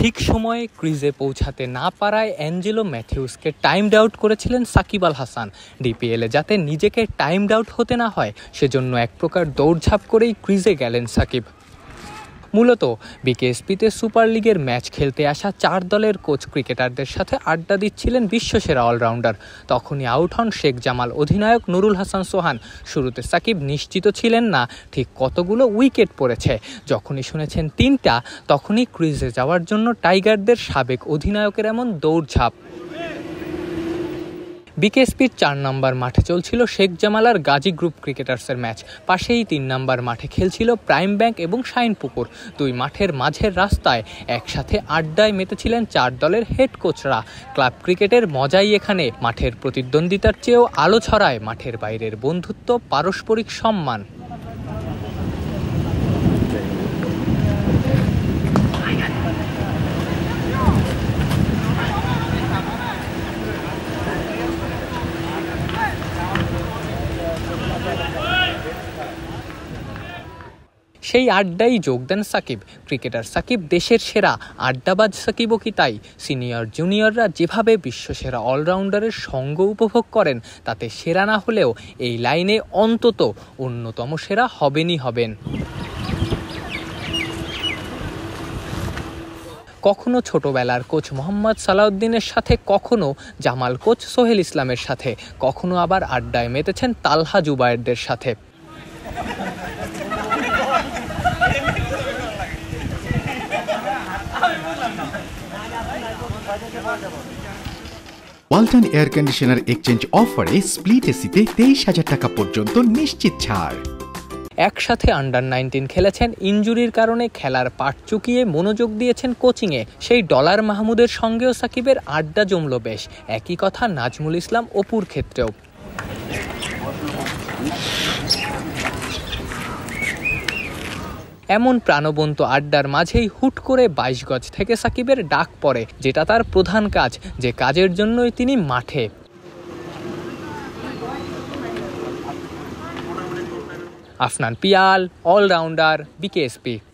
ঠিক সময়ে ক্রিজে পৌঁছাতে না পারায় অ্যাঞ্জেলো ম্যাথিউসকে টাইম আউট করেছিলেন সাকিব আল হাসান ডিপিএলে যাতে নিজেকে টাইম আউট হতে না হয় সেজন্য এক প্রকার দৌড়ঝাঁপ করেই ক্রিজে গেলেন সাকিব মূলত বিকেএসপিতে সুপার লিগের ম্যাচ খেলতে আসা চার দলের কোচ ক্রিকেটারদের সাথে আড্ডা দিচ্ছিলেন বিশ্বসেরা অলরাউন্ডার তখনই আউট হন শেখ জামাল অধিনায়ক নুরুল হাসান সোহান শুরুতে সাকিব নিশ্চিত ছিলেন না ঠিক কতগুলো উইকেট পড়েছে যখনই শুনেছেন তিনটা তখনই ক্রিজে যাওয়ার জন্য টাইগারদের সাবেক অধিনায়কের এমন দৌড়ঝাঁপ বিকেএসপির চার নম্বর মাঠে চলছিল শেখ জামালার গাজী গ্রুপ ক্রিকেটার্সের ম্যাচ পাশেই তিন নম্বর মাঠে খেলছিল প্রাইম ব্যাংক এবং শাইনপুকুর দুই মাঠের মাঝের রাস্তায় একসাথে আড্ডায় মেতেছিলেন চার দলের হেড কোচরা ক্লাব ক্রিকেটের মজাই এখানে মাঠের প্রতিদ্বন্দ্বিতার চেয়েও আলো ছড়ায় মাঠের বাইরের বন্ধুত্ব পারস্পরিক সম্মান সেই আড্ডায় যোগ দেন সাকিব ক্রিকেটার সাকিব দেশের সেরা আড্ডাবাজ সাকিবও কি তাই সিনিয়র জুনিয়ররা যেভাবে বিশ্বসেরা অলরাউন্ডারের সঙ্গ উপভোগ করেন তাতে সেরা না হলেও এই লাইনে অন্তত অন্যতম সেরা হবেনই হবেন কখনো ছোটবেলার কোচ মোহাম্মদ সালাউদ্দিনের সাথে কখনো জামাল কোচ সোহেল ইসলামের সাথে কখনো আবার আড্ডায় মেতেছেন তালহা জুবায়েরদের সাথে ওয়ালটন এয়ার কন্ডিশনার এক্সচেঞ্জ অফারে স্প্লিট এসিতে তেইশ হাজার টাকা পর্যন্ত নিশ্চিত ছাড় একসাথে আন্ডার নাইনটিন খেলেছেন ইঞ্জুরির কারণে খেলার পাট চুকিয়ে মনোযোগ দিয়েছেন কোচিংয়ে সেই ডলার মাহমুদের সঙ্গেও সাকিবের আড্ডা জমল বেশ একই কথা নাজমুল ইসলাম অপুর ক্ষেত্রেও এমন প্রাণবন্ত আড্ডার মাঝেই হুট করে বাইশ গজ থেকে সাকিবের ডাক পড়ে যেটা তার প্রধান কাজ যে কাজের জন্যই তিনি মাঠে আফনান পিয়াল অলরাউন্ডার বিকেএসপি